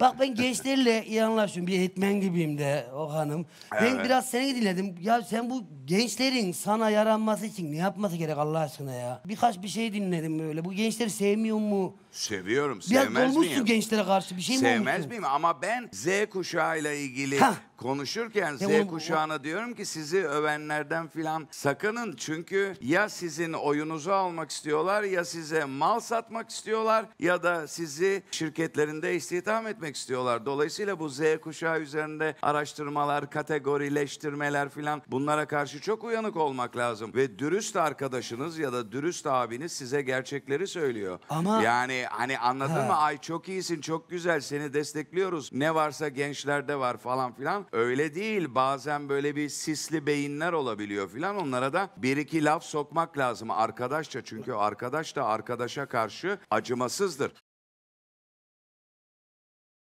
Bak ben gençlerle iyi anlaşıyorum. Bir eğitmen gibiyim de o hanım. Ben biraz seni dinledim. Ya sen bu gençlerin sana yaranması için ne yapması gerek Allah aşkına ya? Birkaç bir şey dinledim böyle. Bu gençleri sevmiyor mu? Seviyorum. Biraz Sevmez dolmuşsun miyim? gençlere karşı bir şey mi Sevmez miyim? Ama ben Z kuşağıyla ilgili Hah konuşurken Z kuşağına diyorum ki sizi övenlerden filan sakının. Çünkü ya sizin oyunuzu almak istiyorlar ya size mal satmak istiyorlar ya da sizi şirketlerinde istihdam etmek istiyorlar. Dolayısıyla bu Z kuşağı üzerinde araştırmalar, kategorileştirmeler filan bunlara karşı çok uyanık olmak lazım. Ve dürüst arkadaşınız ya da dürüst abiniz size gerçekleri söylüyor. Ama yani hani anladın ha. mı? Ay çok iyisin, çok güzel. Seni destekliyoruz. Ne varsa gençlerde var falan filan öyle değil. Bazen böyle bir sisli beyinler olabiliyor filan. Onlara da bir iki laf sokmak lazım arkadaşça. Çünkü arkadaş da arkadaşa karşı acımasızdır.